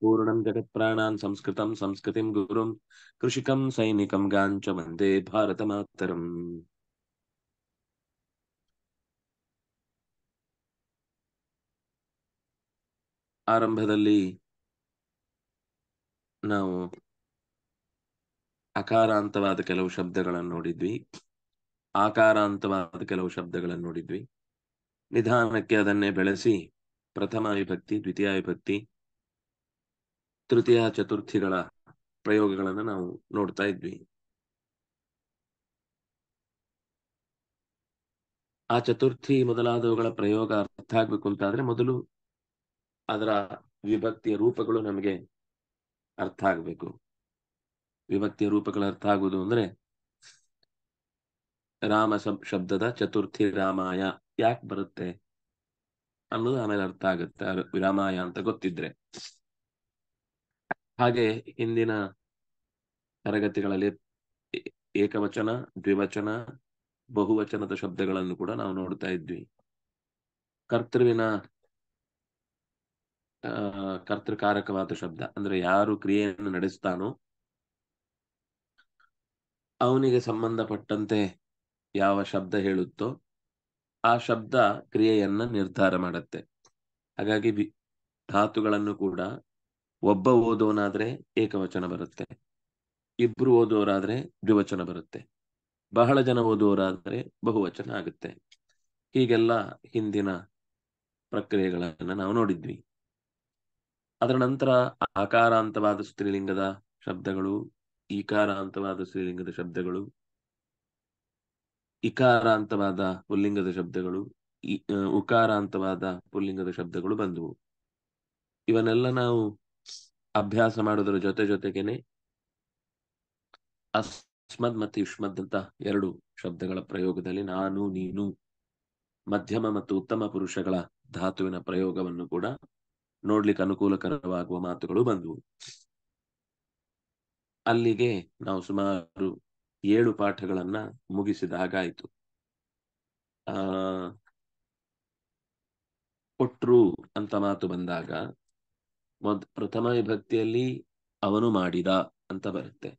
पूर्णं जगत्प्राणान् संस्कृतं संस्कृतिं गुरुं कृषिकं सैनिकं गाञ्च ಭಾರತ भारतमातरम् ಆರಂಭದಲ್ಲಿ ನಾವು ಅಕಾರಾಂತವಾದ ಕೆಲವು ಶಬ್ದಗಳನ್ನು ನೋಡಿದ್ವಿ ಆಕಾರಾಂತವಾದ ಕೆಲವು ಶಬ್ದಗಳನ್ನು ನೋಡಿದ್ವಿ ನಿಧಾನಕ್ಕೆ ಅದನ್ನೇ ಬೆಳೆಸಿ ಪ್ರಥಮ ವಿಭಕ್ತಿ ದ್ವಿತೀಯ ವಿಭಕ್ತಿ ತೃತೀಯ ಚತುರ್ಥಿಗಳ ಪ್ರಯೋಗಗಳನ್ನು ನಾವು ನೋಡ್ತಾ ಇದ್ವಿ ಆ ಚತುರ್ಥಿ ಮೊದಲಾದವುಗಳ ಪ್ರಯೋಗ ಅರ್ಥ ಆಗ್ಬೇಕು ಅಂತಾದ್ರೆ ಮೊದಲು ಅದರ ವಿಭಕ್ತಿಯ ರೂಪಗಳು ನಮಗೆ ಅರ್ಥ ಆಗ್ಬೇಕು ವಿಭಕ್ತಿಯ ರೂಪಗಳ ಅರ್ಥ ಆಗುವುದು ಅಂದ್ರೆ ರಾಮ ಶಬ್ದದ ಚತುರ್ಥಿ ರಾಮಾಯ ಯಾಕೆ ಬರುತ್ತೆ ಅನ್ನೋದು ಆಮೇಲೆ ಅರ್ಥ ಆಗುತ್ತೆ ವಿರಾಮಾಯ ಅಂತ ಗೊತ್ತಿದ್ರೆ ಹಾಗೆ ಇಂದಿನ ತರಗತಿಗಳಲ್ಲಿ ಏಕವಚನ ದ್ವಿವಚನ ಬಹುವಚನದ ಶಬ್ದಗಳನ್ನು ಕೂಡ ನಾವು ನೋಡ್ತಾ ಇದ್ವಿ ಕರ್ತೃವಿನ ಆ ಕರ್ತೃಕಾರಕವಾದ ಶಬ್ದ ಅಂದ್ರೆ ಯಾರು ಕ್ರಿಯೆಯನ್ನು ನಡೆಸ್ತಾನೋ ಅವನಿಗೆ ಸಂಬಂಧಪಟ್ಟಂತೆ ಯಾವ ಶಬ್ದ ಹೇಳುತ್ತೋ ಆ ಶಬ್ದ ಕ್ರಿಯೆಯನ್ನ ನಿರ್ಧಾರ ಮಾಡುತ್ತೆ ಹಾಗಾಗಿ ಧಾತುಗಳನ್ನು ಕೂಡ ಒಬ್ಬ ಓದೋನಾದ್ರೆ ಏಕವಚನ ಬರುತ್ತೆ ಇಬ್ರು ಓದೋರಾದ್ರೆ ದ್ವಿವಚನ ಬರುತ್ತೆ ಬಹಳ ಜನ ಓದೋರಾದ್ರೆ ಬಹುವಚನ ಆಗುತ್ತೆ ಹೀಗೆಲ್ಲ ಹಿಂದಿನ ಪ್ರಕ್ರಿಯೆಗಳನ್ನು ನಾವು ನೋಡಿದ್ವಿ ಅದರ ನಂತರ ಆಕಾರಾಂತವಾದ ಸ್ತ್ರೀಲಿಂಗದ ಶಬ್ದಗಳು ಈಕಾರಾಂತವಾದ ಸ್ತ್ರೀಲಿಂಗದ ಶಬ್ದಗಳು ಇಕಾರಾಂತವಾದ ಪುಲ್ಲಿಂಗದ ಶಬ್ದಗಳು ಉಕಾರಾಂತವಾದ ಪುಲ್ಲಿಂಗದ ಶಬ್ದಗಳು ಬಂದವು ಇವನ್ನೆಲ್ಲ ನಾವು ಅಭ್ಯಾಸ ಮಾಡೋದರ ಜೊತೆ ಜೊತೆಗೇನೆ ಅಸ್ಮದ್ ಮತ್ತು ಯುಷ್ಮದ್ ಅಂತ ಎರಡು ಶಬ್ದಗಳ ಪ್ರಯೋಗದಲ್ಲಿ ನಾನು ನೀನು ಮಧ್ಯಮ ಮತ್ತು ಉತ್ತಮ ಪುರುಷಗಳ ಧಾತುವಿನ ಪ್ರಯೋಗವನ್ನು ಕೂಡ ನೋಡ್ಲಿಕ್ಕೆ ಅನುಕೂಲಕರವಾಗುವ ಮಾತುಗಳು ಬಂದವು ಅಲ್ಲಿಗೆ ನಾವು ಸುಮಾರು ಏಳು ಪಾಠಗಳನ್ನ ಮುಗಿಸಿದ ಹಾಗಾಯಿತು ಆ ಕೊಟ್ರು ಅಂತ ಮಾತು ಬಂದಾಗ ಮೊದ್ ಪ್ರಥಮ ವಿಭಕ್ತಿಯಲ್ಲಿ ಅವನು ಮಾಡಿದ ಅಂತ ಬರುತ್ತೆ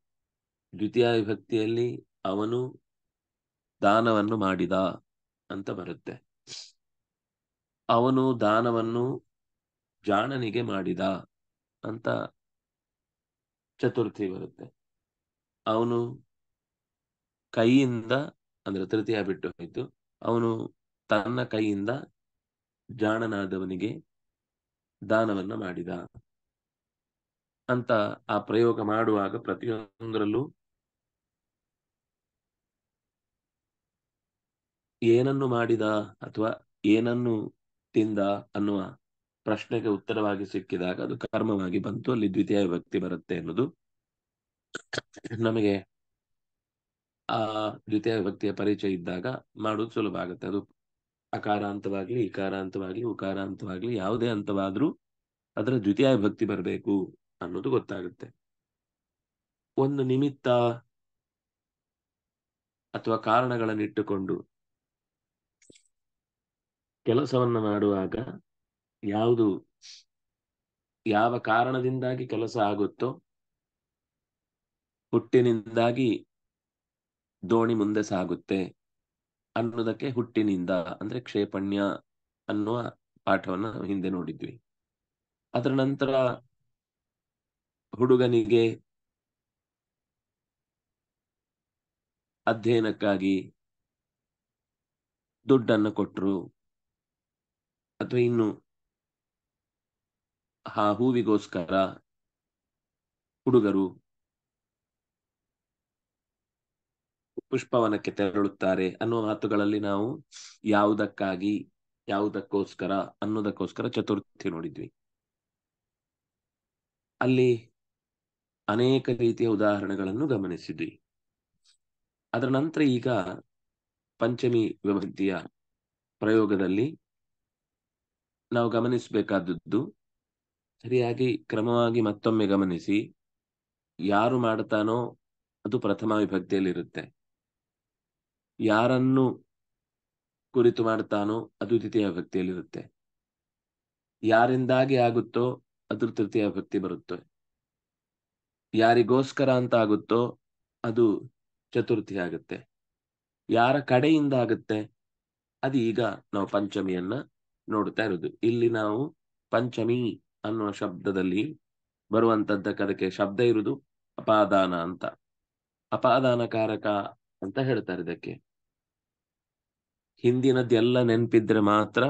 ದ್ವಿತೀಯ ವಿಭಕ್ತಿಯಲ್ಲಿ ಅವನು ದಾನವನ್ನು ಮಾಡಿದ ಅಂತ ಬರುತ್ತೆ ಅವನು ದಾನವನ್ನು ಜಾಣನಿಗೆ ಮಾಡಿದ ಅಂತ ಚತುರ್ಥಿ ಬರುತ್ತೆ ಅವನು ಕೈಯಿಂದ ಅಂದ್ರೆ ತೃತೀಯ ಬಿಟ್ಟು ಹೋಯಿತು ಅವನು ತನ್ನ ಕೈಯಿಂದ ಜಾಣನಾದವನಿಗೆ ದಾನವನ್ನ ಮಾಡಿದ ಅಂತ ಆ ಪ್ರಯೋಗ ಮಾಡುವಾಗ ಪ್ರತಿಯೊಂದರಲ್ಲೂ ಏನನ್ನು ಮಾಡಿದ ಅಥವಾ ಏನನ್ನು ತಿಂದ ಅನ್ನುವ ಪ್ರಶ್ನೆಗೆ ಉತ್ತರವಾಗಿ ಸಿಕ್ಕಿದಾಗ ಅದು ಕರ್ಮವಾಗಿ ಬಂತು ಅಲ್ಲಿ ದ್ವಿತೀಯ ವ್ಯಕ್ತಿ ಬರುತ್ತೆ ಅನ್ನೋದು ನಮಗೆ ಆ ದ್ವಿತೀಯ ವ್ಯಕ್ತಿಯ ಪರಿಚಯ ಇದ್ದಾಗ ಮಾಡೋದು ಸುಲಭ ಆಗುತ್ತೆ ಅದು ಅಕಾರಾಂತವಾಗ್ಲಿ ಇಕಾರಾಂತವಾಗ್ಲಿ ಉಕಾರಾಂತವಾಗ್ಲಿ ಯಾವುದೇ ಹಂತವಾದ್ರೂ ಅದರ ದ್ವಿತೀಯ ಭಕ್ತಿ ಬರಬೇಕು ಅನ್ನೋದು ಗೊತ್ತಾಗುತ್ತೆ ಒಂದು ನಿಮಿತ್ತ ಅಥವಾ ಕಾರಣಗಳನ್ನಿಟ್ಟುಕೊಂಡು ಕೆಲಸವನ್ನ ಮಾಡುವಾಗ ಯಾವುದು ಯಾವ ಕಾರಣದಿಂದಾಗಿ ಕೆಲಸ ಆಗುತ್ತೋ ಹುಟ್ಟಿನಿಂದಾಗಿ ದೋಣಿ ಮುಂದೆ ಸಾಗುತ್ತೆ ಅನ್ನೋದಕ್ಕೆ ಹುಟ್ಟಿನಿಂದ ಅಂದ್ರೆ ಕ್ಷೇಪಣ್ಯ ಅನ್ನುವ ಪಾಠವನ್ನ ಹಿಂದೆ ನೋಡಿದ್ವಿ ಅದರ ನಂತರ ಹುಡುಗನಿಗೆ ಅಧ್ಯಯನಕ್ಕಾಗಿ ದುಡ್ಡನ್ನು ಕೊಟ್ಟರು ಅಥವಾ ಇನ್ನು ಆ ಹೂವಿಗೋಸ್ಕರ ಹುಡುಗರು ಪುಷ್ಪವನಕ್ಕೆ ತೆರಳುತ್ತಾರೆ ಅನ್ನುವ ಮಾತುಗಳಲ್ಲಿ ನಾವು ಯಾವುದಕ್ಕಾಗಿ ಯಾವುದಕ್ಕೋಸ್ಕರ ಅನ್ನೋದಕ್ಕೋಸ್ಕರ ಚತುರ್ಥಿ ನೋಡಿದ್ವಿ ಅಲ್ಲಿ ಅನೇಕ ರೀತಿಯ ಉದಾಹರಣೆಗಳನ್ನು ಗಮನಿಸಿದ್ವಿ ಅದರ ನಂತರ ಈಗ ಪಂಚಮಿ ವಿಭಕ್ತಿಯ ಪ್ರಯೋಗದಲ್ಲಿ ನಾವು ಗಮನಿಸಬೇಕಾದದ್ದು ಸರಿಯಾಗಿ ಕ್ರಮವಾಗಿ ಮತ್ತೊಮ್ಮೆ ಗಮನಿಸಿ ಯಾರು ಮಾಡ್ತಾನೋ ಅದು ಪ್ರಥಮ ವಿಭಕ್ತಿಯಲ್ಲಿರುತ್ತೆ ಯಾರನ್ನು ಕುರಿತು ಮಾಡ್ತಾನೋ ಅದು ದ್ವಿತೀಯ ಭಕ್ತಿಯಲ್ಲಿರುತ್ತೆ ಯಾರಿಂದಾಗಿ ಆಗುತ್ತೋ ಅದು ತೃತೀಯ ಭಕ್ತಿ ಬರುತ್ತೆ ಯಾರಿಗೋಸ್ಕರ ಅಂತ ಆಗುತ್ತೋ ಅದು ಚತುರ್ಥಿ ಆಗುತ್ತೆ ಯಾರ ಕಡೆಯಿಂದ ಆಗುತ್ತೆ ಅದು ಈಗ ನಾವು ಪಂಚಮಿಯನ್ನ ನೋಡ್ತಾ ಇರೋದು ಇಲ್ಲಿ ನಾವು ಪಂಚಮಿ ಅನ್ನುವ ಶಬ್ದದಲ್ಲಿ ಬರುವಂತದ್ದಕ್ಕೆ ಅದಕ್ಕೆ ಶಬ್ದ ಇರುವುದು ಅಪಾದಾನ ಅಂತ ಅಪಾದಾನಕಾರಕ ಅಂತ ಹೇಳ್ತಾರೆ ಇದಕ್ಕೆ ಹಿಂದಿನದ್ದೆಲ್ಲ ನೆನಪಿದ್ರೆ ಮಾತ್ರ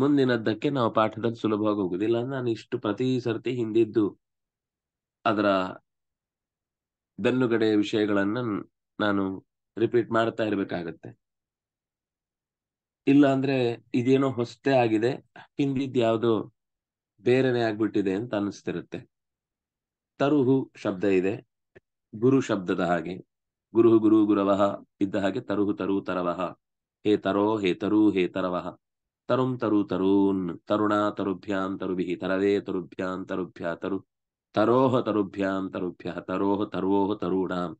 ಮುಂದಿನದ್ದಕ್ಕೆ ನಾವು ಪಾಠದಲ್ಲಿ ಸುಲಭವಾಗಿ ಹೋಗುದಿಲ್ಲ ಅಂದ್ರೆ ನಾನು ಇಷ್ಟು ಪ್ರತಿ ಸರ್ತಿ ಹಿಂದಿದ್ದು ಅದರ ಬೆನ್ನುಗಡೆಯ ವಿಷಯಗಳನ್ನ ನಾನು ರಿಪೀಟ್ ಮಾಡ್ತಾ ಇರ್ಬೇಕಾಗತ್ತೆ ಇಲ್ಲ ಅಂದ್ರೆ ಇದೇನೋ ಹೊಸ್ತೇ ಆಗಿದೆ ಹಿಂದಿದ್ ಯಾವುದೋ ಬೇರೆನೆ ಆಗ್ಬಿಟ್ಟಿದೆ ಅಂತ ಅನ್ನಿಸ್ತಿರುತ್ತೆ ತರುಹು ಶಬ್ದ ಇದೆ ಗುರು ಶಬ್ದದ ಹಾಗೆ ಗುರುಹು ಗುರು ಗುರವಹ ಇದ್ದ ಹಾಗೆ ತರುಹು ತರು ತರವಹ ಹೇತರೋ ಹೇತರೂ ಹೇತರವಃ ತರುಂ ತರು ತರೂನ್ ತರುಣ ತರುಭ್ಯಾಂ ತರುಭಿ ತರವೇ ತರುಭ್ಯಾಂ ತರುಭ್ಯ ತರು ತರೋಹ ತರುಭ್ಯಾಂ ತರುಭ್ಯ ತರೋಹ ತರುವೋಹ ತರುಣಾಂ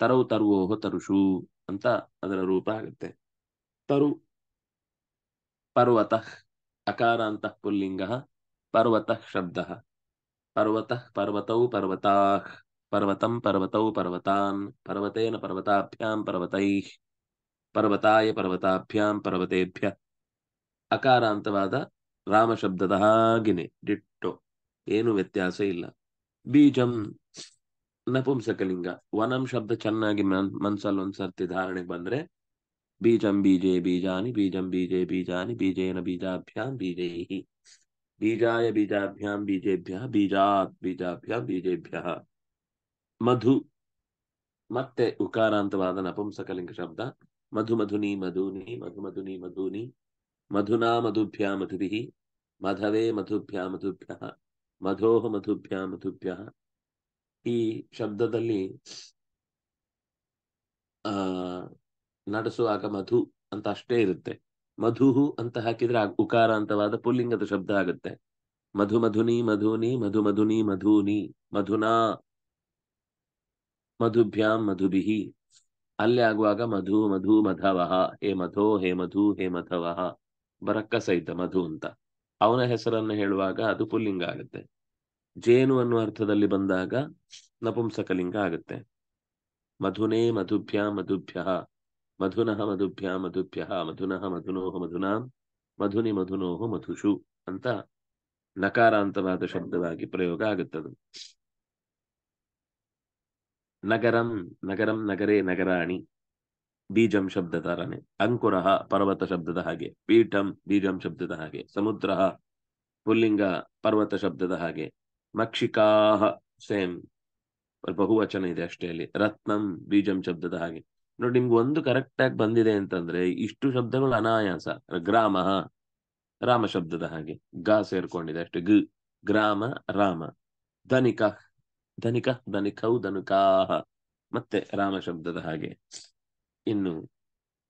ತರೌ ತರುವೋಹ ತರುಷು ಅಂತ ಅದರ ರೂಪ ಆಗುತ್ತೆ ತರು ಪರ್ವತಃ ಅಕಾರಾಂತ ಪುಲ್ಲಿಂಗ ಪರ್ವತಃ ಶಬ್ದ ಪರ್ವತಃ ಪರ್ವತೌ ಪರ್ವತಾಃ ಪರ್ವತಂ ಪರ್ವತೌ ಪರ್ವತಾನ್ ಪರ್ವತೇನ ಪರ್ವತಾಭ್ಯಾಂ ಪರ್ವತೈಃ ಪರ್ವತಾಯ ಪರ್ವತಾಭ್ಯಾಂ ಪರ್ವತೆಭ್ಯ ಅಕಾರಾಂತವಾದ ರಾಮ ಶಬ್ದದ ಹಾಗೆನೆ ಡಿಟ್ಟು ಏನು ವ್ಯತ್ಯಾಸ ಇಲ್ಲ ಬೀಜಂ ನಪುಂಸಕಲಿಂಗ ವನಂ ಶಬ್ದ ಚೆನ್ನಾಗಿ ಮನ್ ಮನ್ಸಲ್ಲಿ ಒಂದ್ಸರ್ತಿ ಧಾರಣೆ ಬಂದ್ರೆ ಬೀಜಂ ಬೀಜೆ ಬೀಜಾನಿ ಬೀಜಂ ಬೀಜೆ ಬೀಜಾನಿ ಬೀಜೇನ ಬೀಜಾಭ್ಯಾಂ ಬೀಜೈ ಬೀಜಾಯ ಬೀಜಾಭ್ಯಾಂ ಬೀಜೇಭ್ಯ ಬೀಜಾತ್ ಬೀಜಾಭ್ಯಾಂ ಬೀಜೇಭ್ಯ ಮಧು ಮತ್ತೆ ಉಕಾರಾಂತವಾದ ನಪುಂಸಕಲಿಂಗ ಶಬ್ದ ಮಧು ಮಧುನಿ ಮಧುನಿ ಮಧು ಮಧುನಿ ಮಧುನಿ ಮಧುನಾ ಮಧುಭ್ಯ ಮಧುಭಿ ಮಧವೇ ಮಧುಭ್ಯ ಮಧುಭ್ಯ ಮಧೋಹ ಮಧುಭ್ಯ ಮಧುಭ್ಯ ಈ ಶಬ್ದದಲ್ಲಿ ಆ ನಡೆಸುವಾಗ ಮಧು ಅಂತ ಅಷ್ಟೇ ಇರುತ್ತೆ ಮಧುಹು ಅಂತ ಹಾಕಿದ್ರೆ ಉಕಾರ ಅಂತವಾದ ಪುಲ್ಲಿಂಗದ ಶಬ್ದ ಆಗುತ್ತೆ ಮಧು ಮಧುನಿ ಮಧುನಿ ಮಧು ಮಧುನಿ ಮಧುನಿ ಮಧುನಾ ಮಧುಭ್ಯಾಂ ಮಧುಬಿಹಿ ಅಲ್ಲಿ ಆಗುವಾಗ ಮಧು ಮಧು ಮಧವಹ ಹೇ ಮಧೋ ಹೇ ಮಧು ಹೇ ಮಧವಹ ಬರಕ್ಕ ಸಹಿತ ಮಧು ಅಂತ ಅವನ ಹೆಸರನ್ನು ಹೇಳುವಾಗ ಅದು ಪುಲ್ಲಿಂಗ ಆಗುತ್ತೆ ಜೇನು ಅನ್ನುವ ಅರ್ಥದಲ್ಲಿ ಬಂದಾಗ ನಪುಂಸಕಲಿಂಗ ಆಗುತ್ತೆ ಮಧುನೇ ಮಧುಭ್ಯ ಮಧುಭ್ಯ ಮಧುನಃ ಮಧುಭ್ಯ ಮಧುಭ್ಯ ಮಧುನಃ ಮಧುನೋಹ ಮಧುನಾಂ ಮಧುನಿ ಮಧುನೋಹ ಮಧುಷು ಅಂತ ನಕಾರಾಂತವಾದ ಶಬ್ದವಾಗಿ ಪ್ರಯೋಗ ಆಗುತ್ತದೆ ನಗರಂ ನಗರಂ ನಗರೇ ನಗರಾಣಿ ಬೀಜಂ ಶಬ್ದ ತರನೆ ಅಂಕುರ ಪರ್ವತ ಶಬ್ದದ ಹಾಗೆ ಪೀಠಂ ಬೀಜಂ ಶಬ್ದದ ಹಾಗೆ ಸಮುದ್ರ ಪುಲ್ಲಿಂಗ ಪರ್ವತ ಶಬ್ದದ ಹಾಗೆ ಮಕ್ಷಿಕಾ ಸೇಮ್ ಬಹುವಚನ ಇದೆ ಅಷ್ಟೇ ಅಲ್ಲಿ ರತ್ನಂ ಬೀಜಂ ಶಬ್ದದ ಹಾಗೆ ನೋಡಿ ನಿಮ್ಗೆ ಒಂದು ಕರೆಕ್ಟ್ ಆಗಿ ಬಂದಿದೆ ಅಂತಂದ್ರೆ ಇಷ್ಟು ಶಬ್ದಗಳು ಅನಾಯಾಸ ಗ್ರಾಮ ರಾಮ ಶಬ್ದದ ಹಾಗೆ ಗಾ ಸೇರ್ಕೊಂಡಿದೆ ಅಷ್ಟೇ ಗ ಗ್ರಾಮ ರಾಮ ಧನಿಕ ಧನಿಕ ಧನಿಕೌ ಧನುಕಾಹ ಮತ್ತೆ ರಾಮ ಶಬ್ದದ ಹಾಗೆ ಇನ್ನು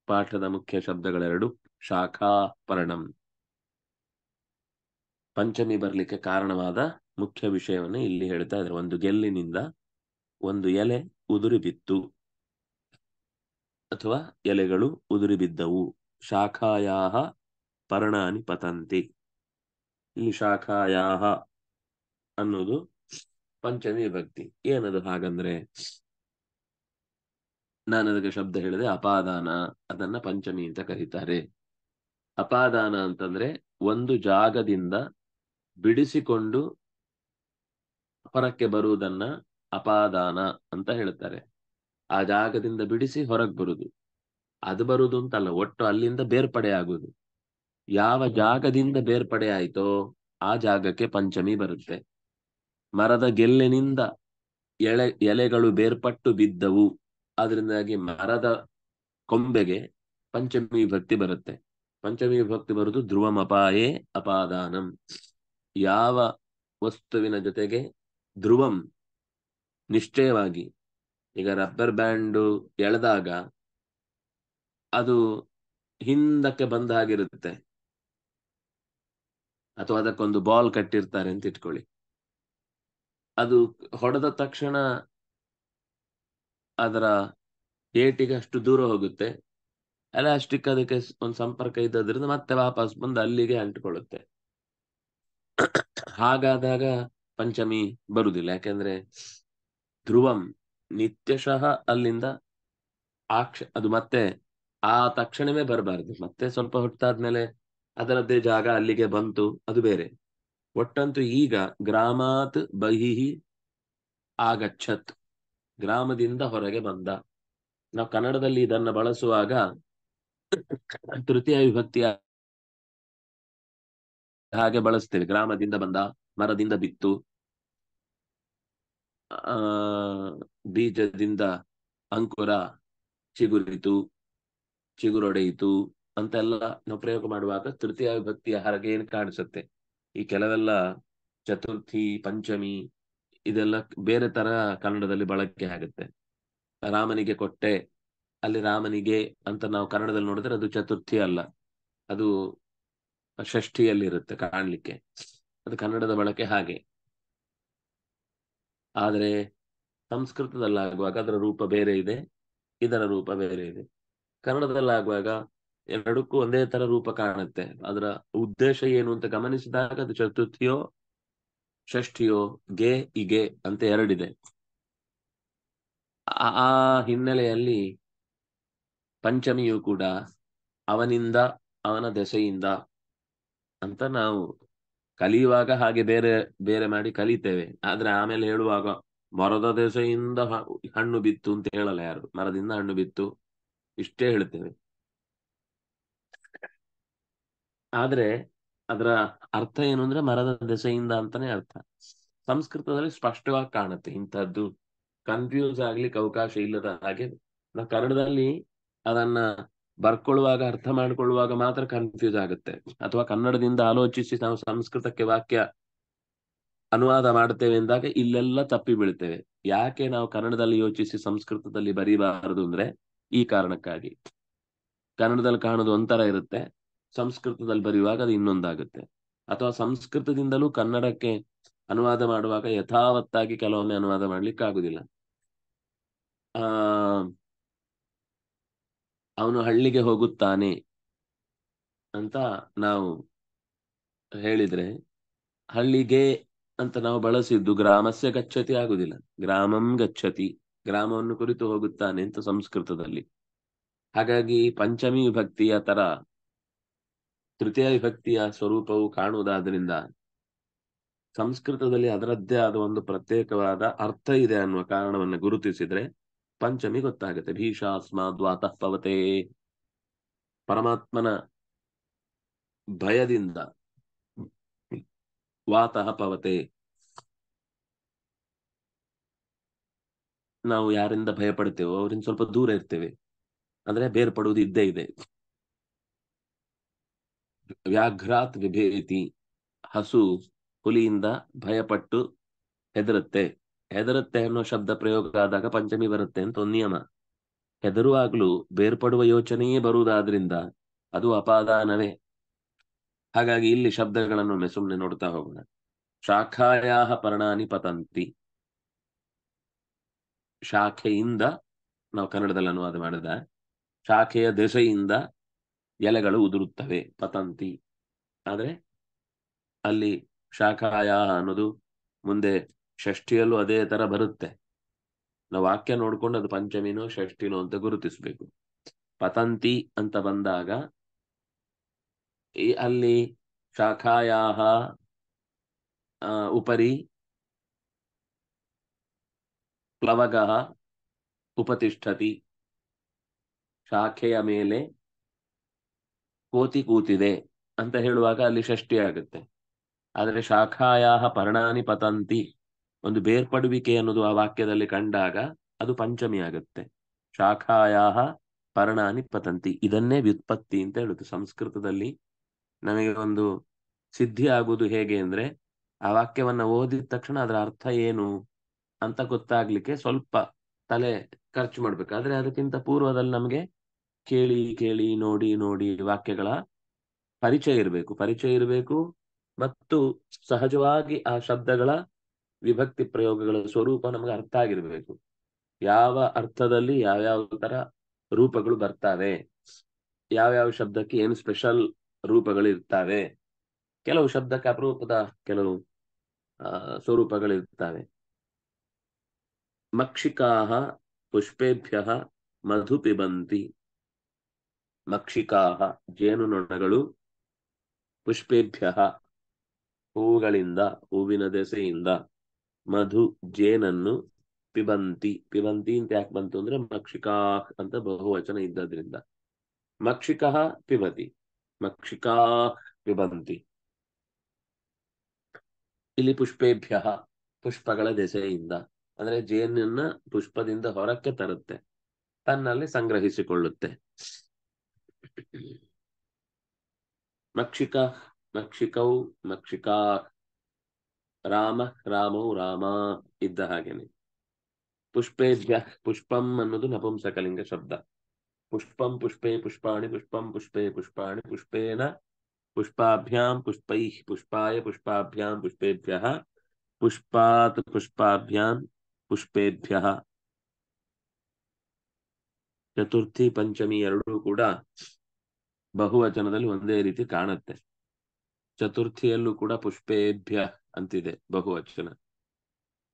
ಪಾಠದ ಮುಖ್ಯ ಶಬ್ದಗಳೆರಡು ಶಾಖಾ ಪರ್ಣಂ ಪಂಚಮಿ ಬರಲಿಕ್ಕೆ ಕಾರಣವಾದ ಮುಖ್ಯ ವಿಷಯವನ್ನು ಇಲ್ಲಿ ಹೇಳ್ತಾ ಇದ್ದಾರೆ ಒಂದು ಗೆಲ್ಲಿನಿಂದ ಒಂದು ಎಲೆ ಉದುರಿ ಬಿತ್ತು ಅಥವಾ ಎಲೆಗಳು ಉದುರಿ ಬಿದ್ದವು ಶಾಖಾಯಾಹ ಪರ್ಣಾನಿ ಪತಂತಿ ಇಲ್ಲಿ ಶಾಖಾಯಾಹ ಅನ್ನೋದು ಪಂಚಮಿ ವಿಭಕ್ತಿ ಏನದು ಹಾಗಂದ್ರೆ ನಾನು ಅದಕ್ಕೆ ಶಬ್ದ ಹೇಳಿದೆ ಅಪಾದಾನ ಅದನ್ನ ಪಂಚಮಿ ಅಂತ ಕರೀತಾರೆ ಅಪಾದಾನ ಅಂತಂದ್ರೆ ಒಂದು ಜಾಗದಿಂದ ಬಿಡಿಸಿಕೊಂಡು ಹೊರಕ್ಕೆ ಬರುವುದನ್ನ ಅಪಾದಾನ ಅಂತ ಹೇಳ್ತಾರೆ ಆ ಜಾಗದಿಂದ ಬಿಡಿಸಿ ಹೊರಗೆ ಬರುದು ಅದು ಬರುವುದು ಅಂತಲ್ಲ ಒಟ್ಟು ಅಲ್ಲಿಂದ ಬೇರ್ಪಡೆ ಆಗುದು ಯಾವ ಜಾಗದಿಂದ ಬೇರ್ಪಡೆ ಆಯ್ತೋ ಆ ಜಾಗಕ್ಕೆ ಪಂಚಮಿ ಬರುತ್ತೆ ಮರದ ಗೆಲ್ಲಿನಿಂದ ಎಳೆ ಎಲೆಗಳು ಬೇರ್ಪಟ್ಟು ಬಿದ್ದವು ಅದರಿಂದಾಗಿ ಮರದ ಕೊಂಬೆಗೆ ಪಂಚಮಿ ವಿಭಕ್ತಿ ಬರುತ್ತೆ ಪಂಚಮಿ ವಿಭಕ್ತಿ ಬರುದು ಧ್ರುವಂ ಅಪಾಯೇ ಅಪಾದಾನಂ ಯಾವ ವಸ್ತುವಿನ ಜೊತೆಗೆ ಧ್ರುವಂ ನಿಶ್ಚಯವಾಗಿ ಈಗ ರಬ್ಬರ್ ಬ್ಯಾಂಡು ಎಳೆದಾಗ ಅದು ಹಿಂದಕ್ಕೆ ಬಂದಾಗಿರುತ್ತೆ ಅಥವಾ ಅದಕ್ಕೊಂದು ಬಾಲ್ ಕಟ್ಟಿರ್ತಾರೆ ಅಂತ ಇಟ್ಕೊಳ್ಳಿ ಅದು ಹೊಡೆದ ತಕ್ಷಣ ಅದರ ಏಟಿಗೆ ಅಷ್ಟು ದೂರ ಹೋಗುತ್ತೆ ಎಲಾಸ್ಟಿಕ್ ಅದಕ್ಕೆ ಒಂದು ಸಂಪರ್ಕ ಇದ್ದದ್ರಿಂದ ಮತ್ತೆ ವಾಪಸ್ ಬಂದು ಅಲ್ಲಿಗೆ ಅಂಟಿಕೊಳ್ಳುತ್ತೆ ಹಾಗಾದಾಗ ಪಂಚಮಿ ಬರುವುದಿಲ್ಲ ಯಾಕೆಂದ್ರೆ ಧ್ರುವಂ ನಿತ್ಯಶಃ ಅಲ್ಲಿಂದ ಆಕ್ಷ ಅದು ಮತ್ತೆ ಆ ತಕ್ಷಣವೇ ಬರಬಾರದು ಮತ್ತೆ ಸ್ವಲ್ಪ ಹೊಟ್ಟಾದ್ಮೇಲೆ ಅದರದ್ದೇ ಜಾಗ ಅಲ್ಲಿಗೆ ಬಂತು ಅದು ಬೇರೆ ಒಟ್ಟಂತೂ ಈಗ ಗ್ರಾಮಾತ್ ಬಹಿಹಿ ಆಗಚ್ಚತ್ ಗ್ರಾಮದಿಂದ ಹೊರಗೆ ಬಂದ ನಾವು ಕನ್ನಡದಲ್ಲಿ ಇದನ್ನ ಬಳಸುವಾಗ ತೃತೀಯ ವಿಭಕ್ತಿಯ ಹಾಗೆ ಬಳಸ್ತೇವೆ ಗ್ರಾಮದಿಂದ ಬಂದ ಮರದಿಂದ ಬಿತ್ತು ಆ ಬೀಜದಿಂದ ಅಂಕುರ ಚಿಗುರಿತು ಚಿಗುರೊಡೆಯಿತು ಅಂತೆಲ್ಲ ನಾವು ಪ್ರಯೋಗ ಮಾಡುವಾಗ ತೃತೀಯ ವಿಭಕ್ತಿಯ ಹಾಗೆ ಕಾಣಿಸುತ್ತೆ ಈ ಕೆಲವೆಲ್ಲ ಚತುರ್ಥಿ ಪಂಚಮಿ ಇದೆಲ್ಲ ಬೇರೆ ತರ ಕನ್ನಡದಲ್ಲಿ ಬಳಕೆ ಆಗುತ್ತೆ ರಾಮನಿಗೆ ಕೊಟ್ಟೆ ಅಲ್ಲಿ ರಾಮನಿಗೆ ಅಂತ ನಾವು ಕನ್ನಡದಲ್ಲಿ ನೋಡಿದ್ರೆ ಅದು ಚತುರ್ಥಿ ಅಲ್ಲ ಅದು ಷಷ್ಠಿಯಲ್ಲಿ ಇರುತ್ತೆ ಕಾಣ್ಲಿಕ್ಕೆ ಅದು ಕನ್ನಡದ ಬಳಕೆ ಹಾಗೆ ಆದರೆ ಸಂಸ್ಕೃತದಲ್ಲಾಗುವಾಗ ಅದರ ರೂಪ ಬೇರೆ ಇದೆ ಇದರ ರೂಪ ಬೇರೆ ಇದೆ ಕನ್ನಡದಲ್ಲಾಗುವಾಗ ಎರಡಕ್ಕೂ ಒಂದೇ ತರ ರೂಪ ಕಾಣುತ್ತೆ ಅದರ ಉದ್ದೇಶ ಏನು ಅಂತ ಗಮನಿಸಿದಾಗ ಅದು ಚತುರ್ಥಿಯೋ ಷಷ್ಠಿಯೋ ಗೆ ಇಗೆ ಅಂತ ಎರಡಿದೆ ಆ ಹಿನ್ನೆಲೆಯಲ್ಲಿ ಪಂಚಮಿಯು ಕೂಡ ಅವನಿಂದ ಅವನ ದೆಸೆಯಿಂದ ಅಂತ ನಾವು ಕಲಿಯುವಾಗ ಹಾಗೆ ಬೇರೆ ಬೇರೆ ಮಾಡಿ ಕಲಿತೇವೆ ಆದ್ರೆ ಆಮೇಲೆ ಹೇಳುವಾಗ ಮರದ ದೆಸೆಯಿಂದ ಹಣ್ಣು ಬಿತ್ತು ಅಂತ ಹೇಳಲ್ಲ ಯಾರು ಮರದಿಂದ ಹಣ್ಣು ಬಿತ್ತು ಇಷ್ಟೇ ಹೇಳ್ತೇವೆ ಆದ್ರೆ ಅದರ ಅರ್ಥ ಏನು ಅಂದ್ರೆ ಮರದ ದೆಸೆಯಿಂದ ಅಂತಾನೆ ಅರ್ಥ ಸಂಸ್ಕೃತದಲ್ಲಿ ಸ್ಪಷ್ಟವಾಗಿ ಕಾಣುತ್ತೆ ಇಂಥದ್ದು ಕನ್ಫ್ಯೂಸ್ ಆಗ್ಲಿಕ್ಕೆ ಅವಕಾಶ ಇಲ್ಲದ ಹಾಗೆ ನಾವು ಕನ್ನಡದಲ್ಲಿ ಅದನ್ನ ಬರ್ಕೊಳ್ಳುವಾಗ ಅರ್ಥ ಮಾಡ್ಕೊಳ್ಳುವಾಗ ಮಾತ್ರ ಕನ್ಫ್ಯೂಸ್ ಆಗುತ್ತೆ ಅಥವಾ ಕನ್ನಡದಿಂದ ಆಲೋಚಿಸಿ ನಾವು ಸಂಸ್ಕೃತಕ್ಕೆ ವಾಕ್ಯ ಅನುವಾದ ಮಾಡ್ತೇವೆ ಎಂದಾಗ ಇಲ್ಲೆಲ್ಲ ತಪ್ಪಿ ಬೀಳ್ತೇವೆ ಯಾಕೆ ನಾವು ಕನ್ನಡದಲ್ಲಿ ಯೋಚಿಸಿ ಸಂಸ್ಕೃತದಲ್ಲಿ ಬರೀಬಾರದು ಅಂದ್ರೆ ಈ ಕಾರಣಕ್ಕಾಗಿ ಕನ್ನಡದಲ್ಲಿ ಕಾಣೋದು ಒಂಥರ ಇರುತ್ತೆ ಸಂಸ್ಕೃತದಲ್ಲಿ ಬರೆಯುವಾಗ ಅದು ಇನ್ನೊಂದಾಗುತ್ತೆ ಅಥವಾ ಸಂಸ್ಕೃತದಿಂದಲೂ ಕನ್ನಡಕ್ಕೆ ಅನುವಾದ ಮಾಡುವಾಗ ಯಥಾವತ್ತಾಗಿ ಕೆಲವೊಮ್ಮೆ ಅನುವಾದ ಮಾಡ್ಲಿಕ್ಕೆ ಆಗುದಿಲ್ಲ ಆ ಅವನು ಹಳ್ಳಿಗೆ ಹೋಗುತ್ತಾನೆ ಅಂತ ನಾವು ಹೇಳಿದ್ರೆ ಹಳ್ಳಿಗೆ ಅಂತ ನಾವು ಬಳಸಿದ್ದು ಗ್ರಾಮಸ್ಯ ಗಚ್ಚತಿ ಆಗುದಿಲ್ಲ ಗ್ರಾಮಂ ಗಚ್ಚತಿ ಗ್ರಾಮವನ್ನು ಕುರಿತು ಹೋಗುತ್ತಾನೆ ಅಂತ ಸಂಸ್ಕೃತದಲ್ಲಿ ಹಾಗಾಗಿ ಪಂಚಮಿ ವಿಭಕ್ತಿಯ ತರ ತೃತೀಯ ವಿಭಕ್ತಿಯ ಸ್ವರೂಪವು ಕಾಣುವುದಾದ್ರಿಂದ ಸಂಸ್ಕೃತದಲ್ಲಿ ಅದರದ್ದೇ ಆದ ಒಂದು ಪ್ರತ್ಯೇಕವಾದ ಅರ್ಥ ಇದೆ ಅನ್ನುವ ಕಾರಣವನ್ನು ಗುರುತಿಸಿದ್ರೆ ಪಂಚಮಿ ಗೊತ್ತಾಗುತ್ತೆ ಭೀಷಾಸ್ಮ ದ್ವಾತಃ ಪವತೆ ಪರಮಾತ್ಮನ ಭಯದಿಂದ ವಾತಃ ಪವತೆ ನಾವು ಯಾರಿಂದ ಭಯ ಪಡ್ತೇವೋ ಅವ್ರಿಂದ ಸ್ವಲ್ಪ ದೂರ ಇರ್ತೇವೆ ಅಂದ್ರೆ ಬೇರ್ಪಡುವುದು ಇದ್ದೇ ಇದೆ ವ್ಯಾಘ್ರಾತ್ ವಿಭೇತಿ ಹಸು ಹುಲಿಯಿಂದ ಭಯಪಟ್ಟು ಹೆದರುತ್ತೆ ಹೆದರುತ್ತೆ ಅನ್ನೋ ಶಬ್ದ ಪ್ರಯೋಗ ಆದಾಗ ಪಂಚಮಿ ಬರುತ್ತೆ ಅಂತ ಒಂದು ನಿಯಮ ಹೆದರುವಾಗ್ಲೂ ಬೇರ್ಪಡುವ ಯೋಚನೆಯೇ ಬರುವುದಾದ್ರಿಂದ ಅದು ಅಪಾದಾನವೇ ಹಾಗಾಗಿ ಇಲ್ಲಿ ಶಬ್ದಗಳನ್ನು ಸುಮ್ಮನೆ ನೋಡ್ತಾ ಹೋಗೋಣ ಶಾಖಾಯಾ ಪರ್ಣಾನಿ ಪತಂತಿ ಶಾಖೆಯಿಂದ ನಾವು ಕನ್ನಡದಲ್ಲಿ ಅನುವಾದ ಮಾಡಿದ ಶಾಖೆಯ ದೆಸೆಯಿಂದ ಎಲೆಗಳು ಉದುರುತ್ತವೆ ಪತಂತಿ ಆದರೆ ಅಲ್ಲಿ ಶಾಖಾಯ ಅನ್ನೋದು ಮುಂದೆ ಷಷ್ಠಿಯಲ್ಲೂ ಅದೇ ತರ ಬರುತ್ತೆ ನಾವು ವಾಕ್ಯ ನೋಡ್ಕೊಂಡು ಅದು ಪಂಚಮಿನೋ ಷಷ್ಠಿನೋ ಅಂತ ಗುರುತಿಸಬೇಕು ಪತಂತಿ ಅಂತ ಬಂದಾಗ ಈ ಅಲ್ಲಿ ಶಾಖಾಯ ಉಪರಿ ಪ್ಲವಗ ಉಪತಿಷ್ಠತಿ ಶಾಖೆಯ ಮೇಲೆ ಕೋತಿ ಕೂತಿದೆ ಅಂತ ಹೇಳುವಾಗ ಅಲ್ಲಿ ಷಷ್ಠಿ ಆಗುತ್ತೆ ಆದರೆ ಶಾಖಾಯಾಹ ಪರ್ಣಾನಿ ಪತಂತಿ ಒಂದು ಬೇರ್ಪಡುವಿಕೆ ಅನ್ನೋದು ಆ ವಾಕ್ಯದಲ್ಲಿ ಕಂಡಾಗ ಅದು ಪಂಚಮಿ ಆಗುತ್ತೆ ಶಾಖಾಯಾಹ ಪರ್ಣಾನಿ ಪತಂತಿ ಇದನ್ನೇ ವ್ಯುತ್ಪತ್ತಿ ಅಂತ ಹೇಳುತ್ತೆ ಸಂಸ್ಕೃತದಲ್ಲಿ ನಮಗೆ ಒಂದು ಸಿದ್ಧಿ ಆಗುವುದು ಹೇಗೆ ಅಂದ್ರೆ ಆ ವಾಕ್ಯವನ್ನ ಓದಿದ ತಕ್ಷಣ ಅದರ ಅರ್ಥ ಏನು ಅಂತ ಗೊತ್ತಾಗ್ಲಿಕ್ಕೆ ಸ್ವಲ್ಪ ತಲೆ ಖರ್ಚು ಮಾಡ್ಬೇಕು ಆದ್ರೆ ಅದಕ್ಕಿಂತ ಪೂರ್ವದಲ್ಲಿ ನಮಗೆ ಕೇಳಿ ಕೇಳಿ ನೋಡಿ ನೋಡಿ ವಾಕ್ಯಗಳ ಪರಿಚಯ ಇರಬೇಕು ಪರಿಚಯ ಇರಬೇಕು ಮತ್ತು ಸಹಜವಾಗಿ ಆ ಶಬ್ದಗಳ ವಿಭಕ್ತಿ ಪ್ರಯೋಗಗಳ ಸ್ವರೂಪ ನಮಗೆ ಅರ್ಥ ಆಗಿರ್ಬೇಕು ಯಾವ ಅರ್ಥದಲ್ಲಿ ಯಾವ್ಯಾವ ತರ ರೂಪಗಳು ಬರ್ತವೆ ಯಾವ್ಯಾವ ಶಬ್ದಕ್ಕೆ ಏನು ಸ್ಪೆಷಲ್ ರೂಪಗಳು ಇರ್ತವೆ ಕೆಲವು ಶಬ್ದಕ್ಕೆ ಅಪರೂಪದ ಕೆಲವು ಸ್ವರೂಪಗಳಿರ್ತವೆ ಮಕ್ಷಿಕಾ ಪುಷ್ಪೇಭ್ಯ ಮಧು ಪಿಬಂತಿ ಮಕ್ಷಿಕಾಹ ಜೇನುನೊಣಗಳು ಪುಷ್ಪೇಭ್ಯ ಹೂವುಗಳಿಂದ ಹೂವಿನ ದೆಸೆಯಿಂದ ಮಧು ಜೇನನ್ನು ಪಿಬಂತಿ ಪಿಬಂತಿ ಅಂತ ಯಾಕೆ ಬಂತು ಅಂದ್ರೆ ಮಕ್ಷಿಕಾ ಅಂತ ಬಹುವಚನ ಇದ್ದದ್ರಿಂದ ಮಕ್ಷಿಕ ಪಿಬತಿ ಮಕ್ಷಿಕಾ ಪಿಬಂತಿ ಇಲ್ಲಿ ಪುಷ್ಪೇಭ್ಯ ಪುಷ್ಪಗಳ ದೆಸೆಯಿಂದ ಅಂದ್ರೆ ಜೇನನ್ನ ಪುಷ್ಪದಿಂದ ಹೊರಕ್ಕೆ ತರುತ್ತೆ ತನ್ನಲ್ಲಿ ಸಂಗ್ರಹಿಸಿಕೊಳ್ಳುತ್ತೆ मक्षिका मक्षिक मक्षिका रामः रामौ रामा इद्द हागेने पुष्पेभ्यः पुष्पम् अन्वतु नपुंसकलिङ्गशब्द पुष्पे पुष्पाणि पुष्पं पुष्पे पुष्पाणि पुष्पेण पुष्पाभ्यां पुष्पैः पुष्पाय पुष्पाभ्यां पुष्पेभ्यः पुष्पात् पुष्पाभ्यां पुष्पेभ्यः चतुर्थी पञ्चमी एरडू कूड ಬಹುವಚನದಲ್ಲಿ ಒಂದೇ ರೀತಿ ಕಾಣುತ್ತೆ ಚತುರ್ಥಿಯಲ್ಲೂ ಕೂಡ ಪುಷ್ಪೇಭ್ಯ ಅಂತಿದೆ ಬಹುವಚನ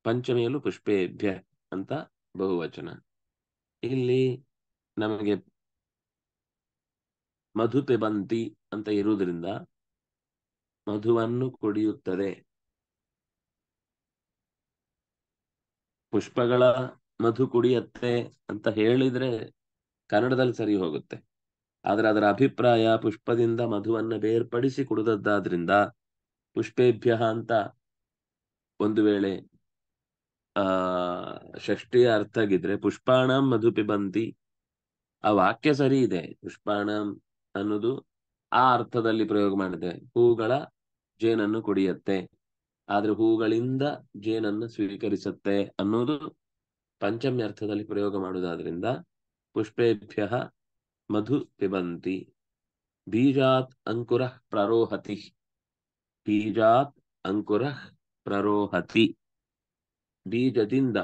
ಪಂಚಮಿಯಲ್ಲೂ ಪುಷ್ಪೇಭ್ಯ ಅಂತ ಬಹುವಚನ ಇಲ್ಲಿ ನಮಗೆ ಮಧು ಪೆಬಂತಿ ಅಂತ ಇರುವುದರಿಂದ ಮಧುವನ್ನು ಕುಡಿಯುತ್ತದೆ ಪುಷ್ಪಗಳ ಮಧು ಕುಡಿಯತ್ತೆ ಅಂತ ಹೇಳಿದ್ರೆ ಕನ್ನಡದಲ್ಲಿ ಸರಿ ಹೋಗುತ್ತೆ ಆದರೆ ಅದರ ಅಭಿಪ್ರಾಯ ಪುಷ್ಪದಿಂದ ಮಧುವನ್ನ ಬೇರ್ಪಡಿಸಿ ಕುಡಿದದ್ದಾದ್ರಿಂದ ಪುಷ್ಪೇಭ್ಯ ಅಂತ ಒಂದು ವೇಳೆ ಆ ಷಷ್ಠಿಯ ಅರ್ಥ ಆಗಿದ್ರೆ ಪುಷ್ಪಾಣಂ ಮಧು ಪಿಬಂತಿ ಆ ವಾಕ್ಯ ಸರಿ ಇದೆ ಪುಷ್ಪಾಣಂ ಅನ್ನೋದು ಆ ಅರ್ಥದಲ್ಲಿ ಪ್ರಯೋಗ ಮಾಡಿದೆ ಹೂಗಳ ಜೇನನ್ನು ಕುಡಿಯತ್ತೆ ಆದ್ರೆ ಹೂಗಳಿಂದ ಜೇನನ್ನು ಸ್ವೀಕರಿಸತ್ತೆ ಅನ್ನೋದು ಪಂಚಮಿ ಅರ್ಥದಲ್ಲಿ ಪ್ರಯೋಗ ಮಾಡುವುದಾದ್ರಿಂದ ಪುಷ್ಪೇಭ್ಯ ಮಧು ಪಿಬಂತಿ ಬೀಜಾತ್ ಅಂಕುರ ಪ್ರರೋಹತಿ ಬೀಜಾತ್ ಅಂಕುರ ಪ್ರರೋಹತಿ ಬೀಜದಿಂದ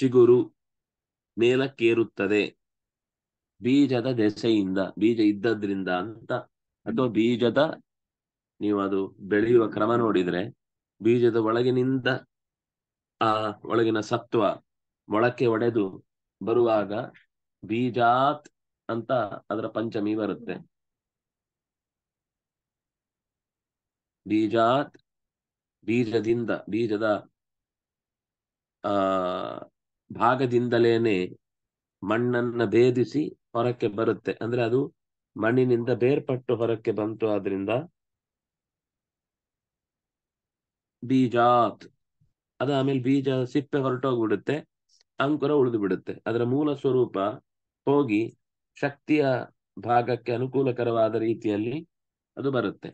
ಚಿಗುರು ಮೇಲಕ್ಕೇರುತ್ತದೆ ಬೀಜದ ದೆಸೆಯಿಂದ ಬೀಜ ಇದ್ದದ್ರಿಂದ ಅಂತ ಅಥವಾ ಬೀಜದ ನೀವು ಅದು ಬೆಳೆಯುವ ಕ್ರಮ ನೋಡಿದ್ರೆ ಬೀಜದ ಒಳಗಿನಿಂದ ಆ ಒಳಗಿನ ಸತ್ವ ಮೊಳಕೆ ಒಡೆದು ಬರುವಾಗ ಬೀಜಾತ್ ಅಂತ ಅದರ ಪಂಚಮಿ ಬರುತ್ತೆ ಬೀಜಾತ್ ಬೀಜದಿಂದ ಬೀಜದ ಆ ಭಾಗದಿಂದಲೇನೆ ಮಣ್ಣನ್ನ ಭೇದಿಸಿ ಹೊರಕ್ಕೆ ಬರುತ್ತೆ ಅಂದ್ರೆ ಅದು ಮಣ್ಣಿನಿಂದ ಬೇರ್ಪಟ್ಟು ಹೊರಕ್ಕೆ ಬಂತು ಆದ್ರಿಂದ ಬೀಜಾತ್ ಆಮೇಲೆ ಬೀಜ ಸಿಪ್ಪೆ ಹೊರಟೋಗ್ಬಿಡುತ್ತೆ ಅಂಕುರ ಉಳಿದು ಬಿಡುತ್ತೆ ಅದರ ಮೂಲ ಸ್ವರೂಪ ಹೋಗಿ ಶಕ್ತಿಯ ಭಾಗಕ್ಕೆ ಅನುಕೂಲಕರವಾದ ರೀತಿಯಲ್ಲಿ ಅದು ಬರುತ್ತೆ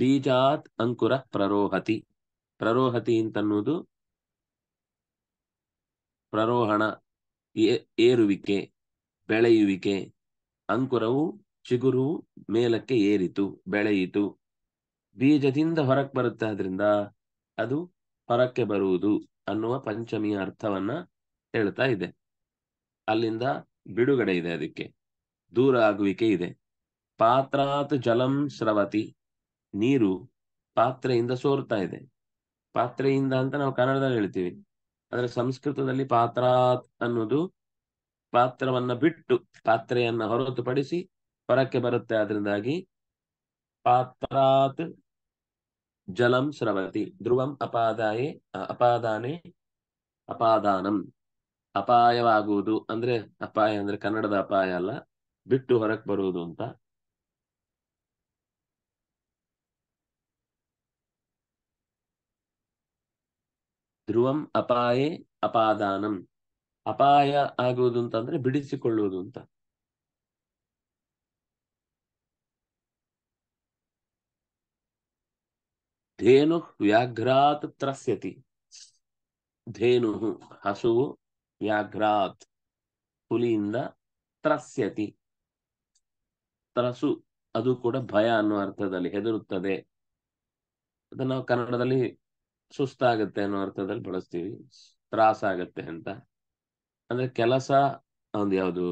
ಬೀಜಾತ್ ಅಂಕುರ ಪ್ರರೋಹತಿ ಪ್ರರೋಹತಿ ಅಂತನ್ನುವುದು ಪ್ರರೋಹಣ ಏರುವಿಕೆ ಬೆಳೆಯುವಿಕೆ ಅಂಕುರವು ಚಿಗುರು ಮೇಲಕ್ಕೆ ಏರಿತು ಬೆಳೆಯಿತು ಬೀಜದಿಂದ ಹೊರಕ್ ಬರುತ್ತೆ ಅದರಿಂದ ಅದು ಹೊರಕ್ಕೆ ಬರುವುದು ಅನ್ನುವ ಪಂಚಮಿಯ ಅರ್ಥವನ್ನ ಹೇಳ್ತಾ ಇದೆ ಅಲ್ಲಿಂದ ಬಿಡುಗಡೆ ಇದೆ ಅದಕ್ಕೆ ದೂರ ಆಗುವಿಕೆ ಇದೆ ಪಾತ್ರಾತ್ ಜಲಂ ಸ್ರವತಿ ನೀರು ಪಾತ್ರೆಯಿಂದ ಸೋರ್ತಾ ಇದೆ ಪಾತ್ರೆಯಿಂದ ಅಂತ ನಾವು ಕನ್ನಡದಲ್ಲಿ ಹೇಳ್ತೀವಿ ಆದ್ರೆ ಸಂಸ್ಕೃತದಲ್ಲಿ ಪಾತ್ರಾತ್ ಅನ್ನೋದು ಪಾತ್ರವನ್ನ ಬಿಟ್ಟು ಪಾತ್ರೆಯನ್ನ ಹೊರತುಪಡಿಸಿ ಹೊರಕ್ಕೆ ಬರುತ್ತೆ ಅದರಿಂದಾಗಿ ಪಾತ್ರಾತ್ ಜಲಂ ಸ್ರವತಿ ಧ್ರುವಂ ಅಪಾದಾಯ ಅಪಾದಾನೆ ಅಪಾದಾನಂ ಅಪಾಯವಾಗುವುದು ಅಂದ್ರೆ ಅಪಾಯ ಅಂದ್ರೆ ಕನ್ನಡದ ಅಪಾಯ ಅಲ್ಲ ಬಿಟ್ಟು ಹೊರಕ್ ಬರುವುದು ಅಂತ ಧ್ರುವಂ ಅಪಾಯೇ ಅಪಾದಾನಂ ಅಪಾಯ ಆಗುವುದು ಅಂತಂದ್ರೆ ಬಿಡಿಸಿಕೊಳ್ಳುವುದು ಅಂತ ಧೇನು ವ್ಯಾಘ್ರಾತ್ ತ್ರಸ್ಯತಿ ಧೇನು ಹಸುವು ವ್ಯಾಘ್ರಾತ್ ಹುಲಿಯಿಂದ ತ್ರಸ್ಯತಿ ತ್ರಸು ಅದು ಕೂಡ ಭಯ ಅನ್ನೋ ಅರ್ಥದಲ್ಲಿ ಹೆದರುತ್ತದೆ ಅದನ್ನ ನಾವು ಕನ್ನಡದಲ್ಲಿ ಸುಸ್ತಾಗತ್ತೆ ಅನ್ನೋ ಅರ್ಥದಲ್ಲಿ ಬಳಸ್ತೀವಿ ತ್ರಾಸ ಆಗತ್ತೆ ಅಂತ ಅಂದ್ರೆ ಕೆಲಸ ಒಂದು ಯಾವುದು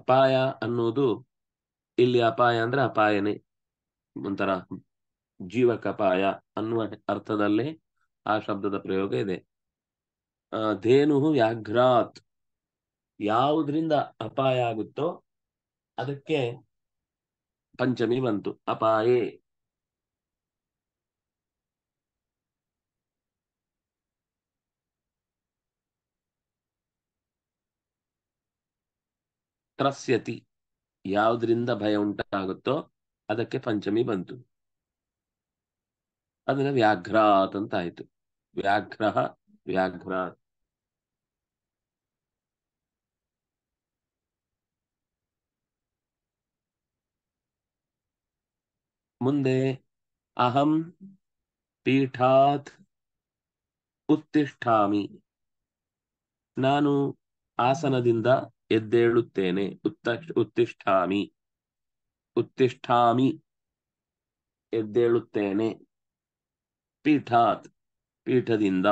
ಅಪಾಯ ಅನ್ನೋದು ಇಲ್ಲಿ ಅಪಾಯ ಅಂದ್ರೆ ಅಪಾಯನೇ ಒಂಥರ ಜೀವಕಪಾಯ ಅನ್ನುವ ಅರ್ಥದಲ್ಲಿ ಆ ಶಬ್ದದ ಪ್ರಯೋಗ ಇದೆ ಧೇನು ವ್ಯಾಘ್ರಾತ್ ಯಾವುದರಿಂದ ಅಪಾಯ ಆಗುತ್ತೋ ಅದಕ್ಕೆ ಪಂಚಮಿ ಬಂತು ಅಪಾಯೇ ತ್ರಸ್ಯತಿ ಯಾವುದರಿಂದ ಭಯ ಉಂಟಾಗುತ್ತೋ ಅದಕ್ಕೆ ಪಂಚಮಿ ಬಂತು ಅದನ್ನ ವ್ಯಾಘ್ರಾತ್ ಅಂತ ಆಯ್ತು ವ್ಯಾಘ್ರ ವ್ಯಾಘ್ರಾತ್ ಮುಂದೆ ಅಹಂ ಪೀಠಾತ್ ಉತ್ತಿಷ್ಠಾಮಿ ನಾನು ಆಸನದಿಂದ ಎದ್ದೇಳುತ್ತೇನೆ ಉತ್ತ ಉತ್ತಿಷ್ಠಾಮಿ ಉತ್ತಿಷ್ಠಾಮಿ ಎದ್ದೇಳುತ್ತೇನೆ ಪೀಠಾತ್ ಪೀಠದಿಂದ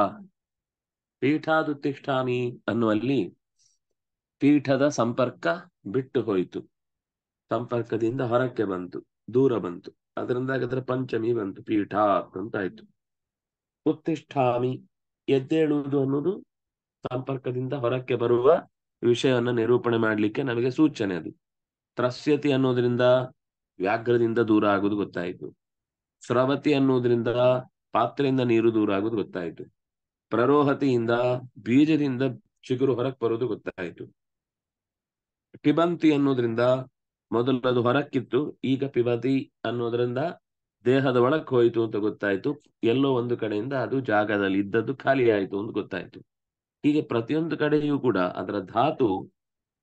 ಪೀಠಾದುತ್ತಿಷ್ಠಾನಿ ಅನ್ನುವಲ್ಲಿ ಪೀಠದ ಸಂಪರ್ಕ ಬಿಟ್ಟು ಹೋಯಿತು ಸಂಪರ್ಕದಿಂದ ಹೊರಕ್ಕೆ ಬಂತು ದೂರ ಬಂತು ಅದರಿಂದ ಅದರ ಪಂಚಮಿ ಬಂತು ಪೀಠಾತ್ ಅಂತ ಆಯ್ತು ಉತ್ತಿಷ್ಠಾಮಿ ಎದ್ದೇಳುವುದು ಅನ್ನೋದು ಸಂಪರ್ಕದಿಂದ ಹೊರಕ್ಕೆ ಬರುವ ವಿಷಯವನ್ನು ನಿರೂಪಣೆ ಮಾಡಲಿಕ್ಕೆ ನಮಗೆ ಸೂಚನೆ ಅದು ತ್ರಸ್ಯತಿ ಅನ್ನೋದ್ರಿಂದ ವ್ಯಾಘ್ರದಿಂದ ದೂರ ಆಗುವುದು ಗೊತ್ತಾಯಿತು ಸ್ರವತಿ ಅನ್ನೋದ್ರಿಂದ ಪಾತ್ರೆಯಿಂದ ನೀರು ದೂರ ಆಗೋದು ಗೊತ್ತಾಯ್ತು ಪ್ರರೋಹತೆಯಿಂದ ಬೀಜದಿಂದ ಚಿಗುರು ಹೊರಕ್ ಬರೋದು ಗೊತ್ತಾಯ್ತು ಪಿಬಂತಿ ಅನ್ನೋದ್ರಿಂದ ಮೊದಲು ಅದು ಹೊರಕ್ಕಿತ್ತು ಈಗ ಪಿಬಂತಿ ಅನ್ನೋದ್ರಿಂದ ದೇಹದ ಒಳಕ್ ಹೋಯಿತು ಅಂತ ಗೊತ್ತಾಯ್ತು ಎಲ್ಲೋ ಒಂದು ಕಡೆಯಿಂದ ಅದು ಜಾಗದಲ್ಲಿ ಇದ್ದದ್ದು ಖಾಲಿಯಾಯಿತು ಅಂತ ಗೊತ್ತಾಯ್ತು ಹೀಗೆ ಪ್ರತಿಯೊಂದು ಕಡೆಯೂ ಕೂಡ ಅದರ ಧಾತು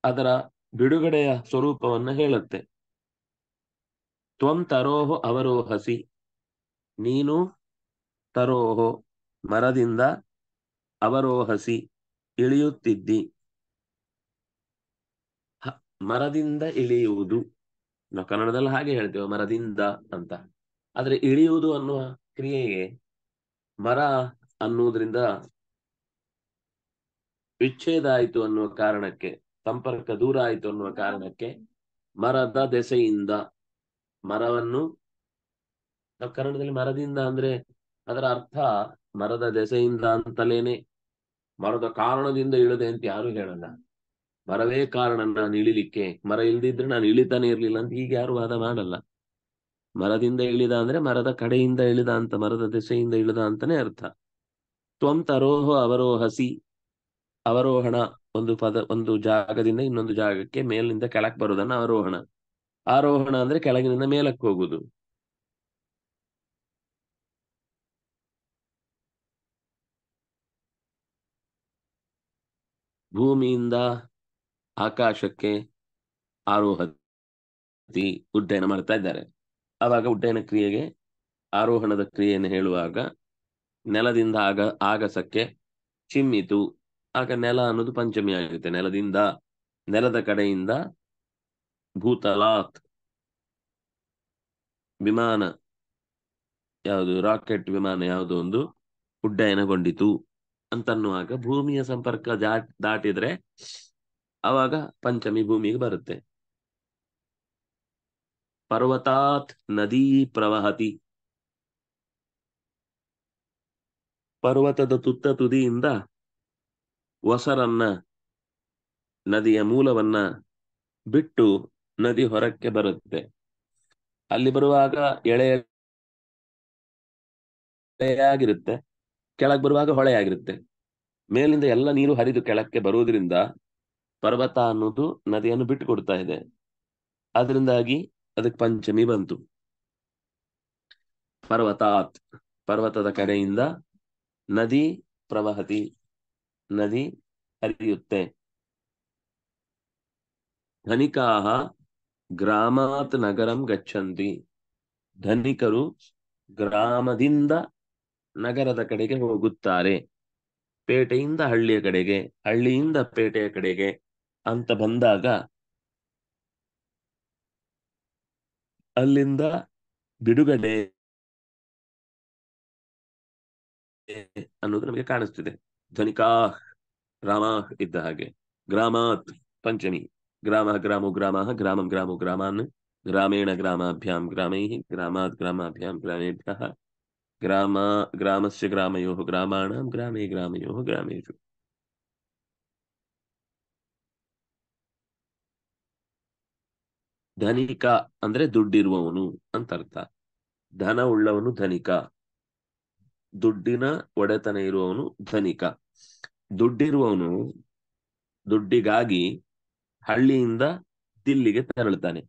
ಅದರ ಬಿಡುಗಡೆಯ ಸ್ವರೂಪವನ್ನ ಹೇಳುತ್ತೆ ತ್ವಂತರೋಹ ಅವರೋಹಸಿ ನೀನು ತರೋಹೋ ಮರದಿಂದ ಅವರೋಹಸಿ ಇಳಿಯುತ್ತಿದ್ದಿ ಮರದಿಂದ ಇಳಿಯುವುದು ನಾವು ಕನ್ನಡದಲ್ಲಿ ಹಾಗೆ ಹೇಳ್ತೇವೆ ಮರದಿಂದ ಅಂತ ಆದ್ರೆ ಇಳಿಯುವುದು ಅನ್ನುವ ಕ್ರಿಯೆಗೆ ಮರ ಅನ್ನುವುದರಿಂದ ವಿಚ್ಛೇದ ಆಯಿತು ಅನ್ನುವ ಕಾರಣಕ್ಕೆ ಸಂಪರ್ಕ ದೂರ ಆಯಿತು ಅನ್ನುವ ಕಾರಣಕ್ಕೆ ಮರದ ದೆಸೆಯಿಂದ ಮರವನ್ನು ನಾವು ಕನ್ನಡದಲ್ಲಿ ಮರದಿಂದ ಅಂದ್ರೆ ಅದರ ಅರ್ಥ ಮರದ ದೆಸೆಯಿಂದ ಅಂತಲೇನೆ ಮರದ ಕಾರಣದಿಂದ ಇಳಿದೆ ಅಂತ ಯಾರು ಹೇಳಲ್ಲ ಮರವೇ ಕಾರಣ ನಾನು ಇಳಿಲಿಕ್ಕೆ ಮರ ಇಲ್ದಿದ್ರೆ ನಾನು ಇಳಿತಾನೆ ಇರ್ಲಿಲ್ಲ ಅಂತ ಈಗ ಯಾರು ವಾದ ಮಾಡಲ್ಲ ಮರದಿಂದ ಇಳಿದ ಅಂದ್ರೆ ಮರದ ಕಡೆಯಿಂದ ಇಳಿದ ಅಂತ ಮರದ ದೆಸೆಯಿಂದ ಇಳಿದ ಅಂತಾನೆ ಅರ್ಥ ತ್ವಂ ತರೋಹ ಅವರೋಹಸಿ ಅವರೋಹಣ ಒಂದು ಪದ ಒಂದು ಜಾಗದಿಂದ ಇನ್ನೊಂದು ಜಾಗಕ್ಕೆ ಮೇಲಿನಿಂದ ಕೆಳಕ್ ಬರುದನ್ನ ಅವರೋಹಣ ಆರೋಹಣ ಅಂದ್ರೆ ಕೆಳಗಿನಿಂದ ಮೇಲಕ್ಕೆ ಹೋಗುದು ಭೂಮಿಯಿಂದ ಆಕಾಶಕ್ಕೆ ಆರೋಹತಿ ಉಡ್ಡಯನ ಮಾಡ್ತಾ ಇದ್ದಾರೆ ಆವಾಗ ಉಡ್ಡಯನ ಕ್ರಿಯೆಗೆ ಆರೋಹಣದ ಕ್ರಿಯೆಯನ್ನು ಹೇಳುವಾಗ ನೆಲದಿಂದ ಆಗ ಆಗಸಕ್ಕೆ ಚಿಮ್ಮಿತು ಆಗ ನೆಲ ಅನ್ನೋದು ಪಂಚಮಿ ಆಗುತ್ತೆ ನೆಲದಿಂದ ನೆಲದ ಕಡೆಯಿಂದ ಭೂತಲಾತ್ ವಿಮಾನ ಯಾವುದು ರಾಕೆಟ್ ವಿಮಾನ ಯಾವುದು ಒಂದು ಉಡ್ಡಯನಗೊಂಡಿತು ಅಂತನ್ನುವಾಗ ಭೂಮಿಯ ಸಂಪರ್ಕ ದಾಟಿದ್ರೆ ಅವಾಗ ಪಂಚಮಿ ಭೂಮಿಗೆ ಬರುತ್ತೆ ಪರ್ವತಾತ್ ನದಿ ಪ್ರವಹತಿ ಪರ್ವತದ ತುತ್ತ ತುದಿಯಿಂದ ಹೊಸರನ್ನ ನದಿಯ ಮೂಲವನ್ನ ಬಿಟ್ಟು ನದಿ ಹೊರಕ್ಕೆ ಬರುತ್ತೆ ಅಲ್ಲಿ ಬರುವಾಗ ಎಳೆಯಾಗಿರುತ್ತೆ ಕೆಳಗೆ ಬರುವಾಗ ಹೊಳೆ ಆಗಿರುತ್ತೆ ಮೇಲಿಂದ ಎಲ್ಲ ನೀರು ಹರಿದು ಕೆಳಕ್ಕೆ ಬರುವುದರಿಂದ ಪರ್ವತ ಅನ್ನೋದು ನದಿಯನ್ನು ಬಿಟ್ಟು ಕೊಡ್ತಾ ಇದೆ ಅದರಿಂದಾಗಿ ಅದಕ್ಕೆ ಪಂಚಮಿ ಬಂತು ಪರ್ವತಾತ್ ಪರ್ವತದ ಕಡೆಯಿಂದ ನದಿ ಪ್ರವಹತಿ ನದಿ ಹರಿಯುತ್ತೆ ಧನಿಕಾಹ ಗ್ರಾಮಾತ್ ನಗರಂ ಗಚ್ಚಂತಿ ಧನಿಕರು ಗ್ರಾಮದಿಂದ ನಗರದ ಕಡೆಗೆ ಹೋಗುತ್ತಾರೆ ಪೇಟೆಯಿಂದ ಹಳ್ಳಿಯ ಕಡೆಗೆ ಹಳ್ಳಿಯಿಂದ ಪೇಟೆಯ ಕಡೆಗೆ ಅಂತ ಬಂದಾಗ ಅಲ್ಲಿಂದ ಬಿಡುಗಡೆ ಅನ್ನೋದು ನಮಗೆ ಕಾಣಿಸ್ತಿದೆ ಧ್ವನಿಕಾ ಗ್ರಾಮ ಇದ್ದ ಹಾಗೆ ಗ್ರಾಮಾತ್ ಪಂಚಮಿ ಗ್ರಾಮ ಗ್ರಾಮೋ ಗ್ರಾಮ ಗ್ರಾಮಂ ಗ್ರಾಮೋ ಗ್ರಾಮಾನ್ ಗ್ರಾಮೇಣ ಗ್ರಾಮಾಭ್ಯಾಂ ಗ್ರಾಮೈ ಗ್ರಾಮಾತ್ ಗ್ರಾಮಾಭ್ಯಾಂ ಗ್ರಾಮೇಭ್ಯ ಗ್ರಾಮ ಗ್ರಾಮಸ್ಯ ಗ್ರಾಮಯೋ ಗ್ರಾಮಾಣ ಗ್ರಾಮೇ ಗ್ರಾಮಯೋ ಗ್ರಾಮೇಶು ಧನಿಕ ಅಂದ್ರೆ ದುಡ್ಡಿರುವವನು ಅಂತ ಅರ್ಥ ಧನ ಉಳ್ಳವನು ಧನಿಕ ದುಡ್ಡಿನ ಒಡೆತನ ಇರುವವನು ಧನಿಕ ದುಡ್ಡಿರುವವನು ದುಡ್ಡಿಗಾಗಿ ಹಳ್ಳಿಯಿಂದ ದಿಲ್ಲಿಗೆ ತೆರಳುತ್ತಾನೆ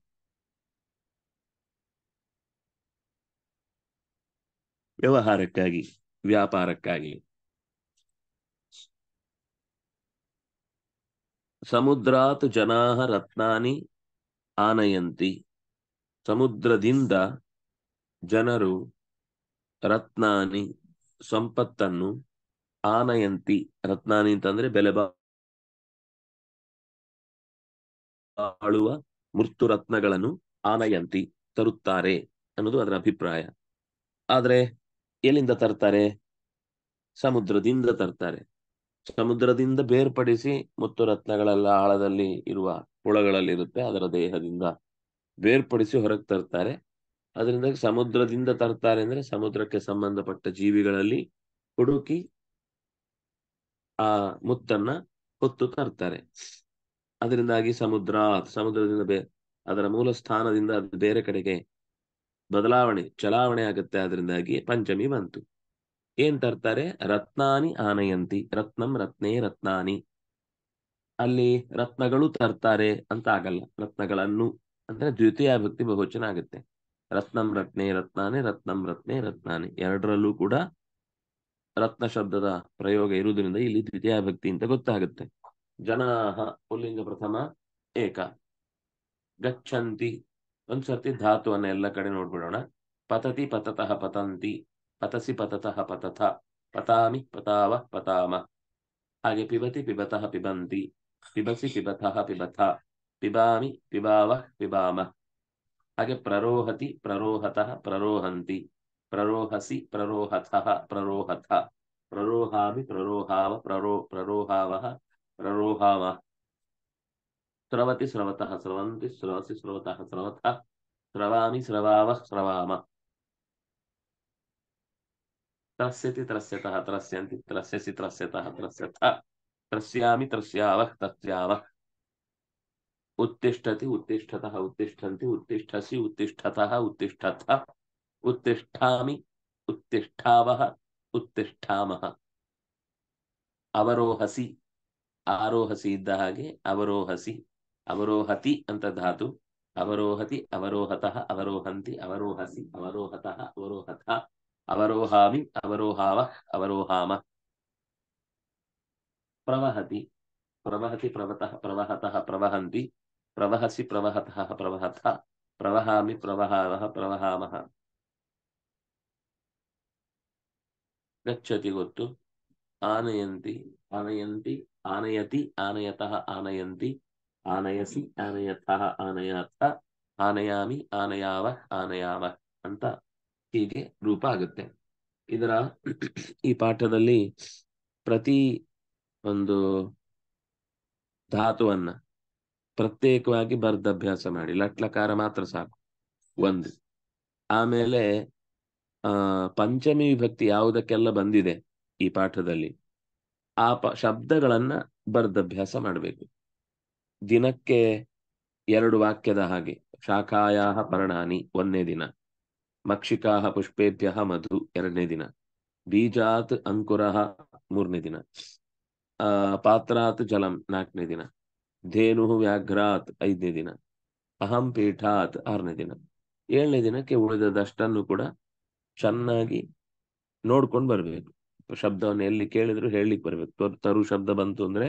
ವ್ಯವಹಾರಕ್ಕಾಗಿ ವ್ಯಾಪಾರಕ್ಕಾಗಿ ಸಮುದ್ರಾತ್ ಜನಾ ರತ್ನಾನಿ ಆನಯಂತಿ ಸಮುದ್ರದಿಂದ ಜನರು ರತ್ನಾನಿ ಸಂಪತ್ತನ್ನು ಆನಯಂತಿ ರತ್ನಾನಿ ಅಂತಂದ್ರೆ ಬೆಲೆ ಬಾಳುವ ಮೃತು ರತ್ನಗಳನ್ನು ಆನಯಂತಿ ತರುತ್ತಾರೆ ಅನ್ನೋದು ಅದರ ಅಭಿಪ್ರಾಯ ಆದರೆ ಎಲ್ಲಿಂದ ತರ್ತಾರೆ ಸಮುದ್ರದಿಂದ ತರ್ತಾರೆ ಸಮುದ್ರದಿಂದ ಬೇರ್ಪಡಿಸಿ ಮುತ್ತು ರತ್ನಗಳೆಲ್ಲ ಆಳದಲ್ಲಿ ಇರುವ ಹುಳಗಳಲ್ಲಿರುತ್ತೆ ಅದರ ದೇಹದಿಂದ ಬೇರ್ಪಡಿಸಿ ಹೊರಗೆ ತರ್ತಾರೆ ಅದರಿಂದ ಸಮುದ್ರದಿಂದ ತರ್ತಾರೆ ಅಂದ್ರೆ ಸಮುದ್ರಕ್ಕೆ ಸಂಬಂಧಪಟ್ಟ ಜೀವಿಗಳಲ್ಲಿ ಹುಡುಕಿ ಆ ಮುತ್ತನ್ನ ಹೊತ್ತು ತರ್ತಾರೆ ಅದರಿಂದಾಗಿ ಸಮುದ್ರ ಸಮುದ್ರದಿಂದ ಬೇ ಅದರ ಮೂಲ ಸ್ಥಾನದಿಂದ ಅದು ಬೇರೆ ಕಡೆಗೆ ಬದಲಾವಣೆ ಚಲಾವಣೆ ಆಗುತ್ತೆ ಅದರಿಂದಾಗಿ ಪಂಚಮಿ ಬಂತು ಏನ್ ತರ್ತಾರೆ ರತ್ನಾನಿ ಆನಯಂತಿ ರತ್ನಂ ರತ್ನೇ ರತ್ನಾನಿ ಅಲ್ಲಿ ರತ್ನಗಳು ತರ್ತಾರೆ ಅಂತ ಆಗಲ್ಲ ರತ್ನಗಳನ್ನು ಅಂದ್ರೆ ದ್ವಿತೀಯ ಭಕ್ತಿ ಬಹುಚನ ಆಗುತ್ತೆ ರತ್ನಂ ರತ್ನೆ ರತ್ನಾನೆ ರತ್ನಂ ರತ್ನೆ ರತ್ನಾನೆ ಎರಡರಲ್ಲೂ ಕೂಡ ರತ್ನ ಶಬ್ದದ ಪ್ರಯೋಗ ಇರುವುದರಿಂದ ಇಲ್ಲಿ ದ್ವಿತೀಯ ಭಕ್ತಿ ಅಂತ ಗೊತ್ತಾಗುತ್ತೆ ಜನಾಹ ಪುಲ್ಲಿಂಗ ಪ್ರಥಮ ಏಕ ಗಚ್ಚಂತಿ ಒಂದ್ಸರ್ತಿ ಧಾತುವನ್ನ ಎಲ್ಲ ಕಡೆ ನೋಡ್ಬಿಡೋಣ ಪತತಿ ಪತತಃ ಪತಂತಿ ಪತಸಿ ಪತತಃ ಪತಥ ಪತಾಮಿ ಪತಾವ ಪತಾಮ ಹಾಗೆ ಪಿಬತಿ ಪಿಬತಃ ಪಿಬಂತಿ ಪಿಬಸಿ ಪಿಬತಃ ಪಿಬಥ ಪಿಬಾಮಿ ಪಿಬಾವ ಪಿಬಾಮ ಹಾಗೆ ಪ್ರರೋಹತಿ ಪ್ರರೋಹತಃ ಪ್ರರೋಹಂತಿ ಪ್ರರೋಹಸಿ ಪ್ರರೋಹತಃ ಪ್ರರೋಹಥ ಪ್ರರೋಹಾಮಿ ಪ್ರರೋಹಾವ ಪ್ರರೋ ಪ್ರರೋಹಾವ ಪ್ರರೋಹಾವ स्रवति स्रवतः स्रवन्ति स्रवसि स्रवतः स्रवतः स्रवामि स्रवावः स्रवाम त्रस्यति त्रस्यतः त्रस्यन्ति त्रस्यसि त्रस्यतः त्रस्यतः त्रस्यामि त्रस्यावः त्रस्यावः उत्तिष्ठति उत्तिष्ठतः उत्तिष्ठन्ति उत्तिष्ठसि उत्तिष्ठतः उत्तिष्ठतः उत्तिष्ठामि उत्तिष्ठावः उत्तिष्ठामः अवरोहसि ಆರೋಹಸಿ ಇದ್ದ ಹಾಗೆ ಅವರೋಹಸಿ ಅವರೋಹತಿ ಅಂತ ಧಾತು ಅವರೋಹತಿ ಅವರೋಹತಃ ಅವರೋಹಂತಿ ಅವರೋಹಸಿ ಅವರೋಹತಃ ಅವರೋಹತ ಅವರೋಹಾಮಿ ಅವರೋಹಾವ ಅವರೋಹಾಮ ಪ್ರವಹತಿ ಪ್ರವಹತಿ ಪ್ರವತಃ ಪ್ರವಹತಃ ಪ್ರವಹಂತಿ ಪ್ರವಹಸಿ ಪ್ರವಹತಃ ಪ್ರವಹತ ಪ್ರವಹಾಮಿ ಗಚ್ಚತಿ ಗೊತ್ತು ಆನಯಂತಿ ಆನಯಂತಿ ಆನಯತಿ ಆನಯತಃ ಆನಯಂತಿ ಆನಯಸಿ ಆನಯತಃ ಆನಯತ ಆನಯಾಮಿ ಆನಯಾವ ಆನಯಾವ ಅಂತ ಹೀಗೆ ರೂಪ ಆಗುತ್ತೆ ಇದರ ಈ ಪಾಠದಲ್ಲಿ ಪ್ರತಿ ಒಂದು ಧಾತುವನ್ನ ಪ್ರತ್ಯೇಕವಾಗಿ ಬರ್ದಭ್ಯಾಸ ಮಾಡಿ ಲಟ್ಲಕಾರ ಮಾತ್ರ ಸಾಕು ಒಂದು ಆಮೇಲೆ ಆ ಪಂಚಮಿ ವಿಭಕ್ತಿ ಯಾವುದಕ್ಕೆಲ್ಲ ಬಂದಿದೆ ಈ ಪಾಠದಲ್ಲಿ ಆ ಪ ಶಬ್ದಗಳನ್ನ ಬರ್ದಭ್ಯಾಸ ಮಾಡಬೇಕು ದಿನಕ್ಕೆ ಎರಡು ವಾಕ್ಯದ ಹಾಗೆ ಶಾಖಾಯ ಪರ್ಣಾನಿ ಒಂದನೇ ದಿನ ಮಕ್ಷಿಕಾಹ ಪುಷ್ಪೇಭ್ಯ ಮಧು ಎರಡನೇ ದಿನ ಬೀಜಾತ್ ಅಂಕುರ ಮೂರನೇ ದಿನ ಆ ಪಾತ್ರಾತ್ ಜಲಂ ನಾಲ್ಕನೇ ದಿನ ಧೇನು ವ್ಯಾಘ್ರಾತ್ ಐದನೇ ದಿನ ಅಹಂ ಪೀಠಾತ್ ಆರನೇ ದಿನ ಏಳನೇ ದಿನಕ್ಕೆ ಉಳಿದದಷ್ಟನ್ನು ಕೂಡ ಚೆನ್ನಾಗಿ ನೋಡ್ಕೊಂಡು ಬರ್ಬೇಕು ಶಬ್ದವನ್ನು ಎಲ್ಲಿ ಕೇಳಿದ್ರು ಹೇಳಲಿಕ್ಕೆ ಬರ್ಬೇಕು ತರು ಶಬ್ದ ಬಂತು ಅಂದ್ರೆ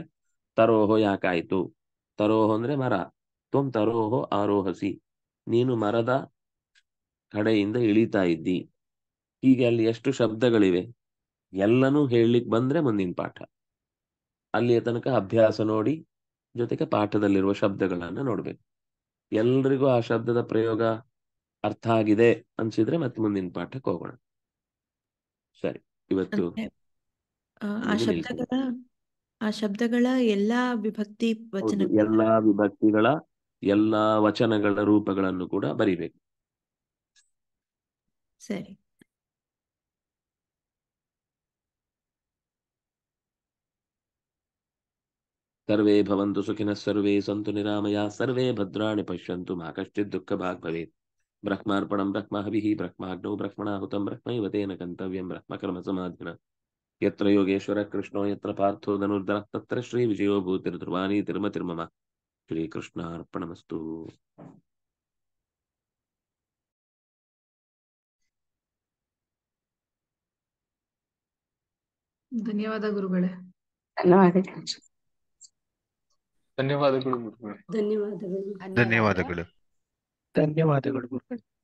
ತರೋಹೋ ಯಾಕಾಯ್ತು ತರೋಹ ಅಂದ್ರೆ ಮರ ತ್ವಂ ತರೋಹೋ ಆರೋಹಸಿ ನೀನು ಮರದ ಕಡೆಯಿಂದ ಇಳಿತಾ ಇದ್ದಿ ಹೀಗೆ ಅಲ್ಲಿ ಎಷ್ಟು ಶಬ್ದಗಳಿವೆ ಎಲ್ಲನೂ ಹೇಳಲಿಕ್ಕೆ ಬಂದ್ರೆ ಮುಂದಿನ ಪಾಠ ಅಲ್ಲಿಯ ತನಕ ಅಭ್ಯಾಸ ನೋಡಿ ಜೊತೆಗೆ ಪಾಠದಲ್ಲಿರುವ ಶಬ್ದಗಳನ್ನ ನೋಡ್ಬೇಕು ಎಲ್ರಿಗೂ ಆ ಶಬ್ದದ ಪ್ರಯೋಗ ಅರ್ಥ ಆಗಿದೆ ಅನ್ಸಿದ್ರೆ ಮತ್ತೆ ಮುಂದಿನ ಪಾಠಕ್ಕೆ ಹೋಗೋಣ ಸರಿ ಇವತ್ತು ಆ ಶಬ್ದಗಳ ಎಲ್ಲಾ ವಿಭಕ್ತಿ ವಚನ ಎಲ್ಲಾ ವಿಭಕ್ತಿಗಳ ಎಲ್ಲಾ ವಚನಗಳ ರೂಪಗಳನ್ನು ಕೂಡ ಬರಿಬೇಕು ಸರಿ ಸರ್ವೇ ಭವಂತು ಸುಖಿನ ಸರ್ವೇ ಸಂತು ನಿರಾಮಯ ಸರ್ವೇ ಭದ್ರಾಣಿ ಪಶ್ಯಂತು ಮಾ ಕಶ್ಚಿತ್ ದುಃಖ ಭಾಗ್ ಭವೇತ್ ಬ್ರಹ್ಮಾರ್ಪಣಂ ಬ್ರಹ್ಮ ಹವಿಹಿ ಬ್ರಹ್ಮಾಗ್ನೌ ಬ್ರಹ್ಮಣಾಹುತಂ ಬ್ರಹ್ಮೈವತೇನ ಕಂತವ್ಯಂ ಬ್ರಹ್ಮ ಕರ್ಮ ಸಮಾಧಿನ ಯತ್ರ ಯೋಗೇಶ್ವರ ಕೃಷ್ಣೋ ಯತ್ರ ಪಾರ್ಥೋ ಧನುರ್ಧರ ತತ್ರ ಶ್ರೀ ವಿಜಯೋ ಭೂತಿರ್ ಭೂತಿರ್ಧ್ರುವಾನಿ ತಿರ್ಮ ತಿರ್ಮಮ ಶ್ರೀಕೃಷ್ಣ ಅರ್ಪಣಮಸ್ತು ಧನ್ಯವಾದ ಗುರುಗಳೇ ಧನ್ಯವಾದಗಳು ಧನ್ಯವಾದಗಳು ಧನ್ಯವಾದಗಳು ಧನ್ಯವಾದಗಳು ಧನ್ಯವಾದಗಳು ಗುರುಗಳೇ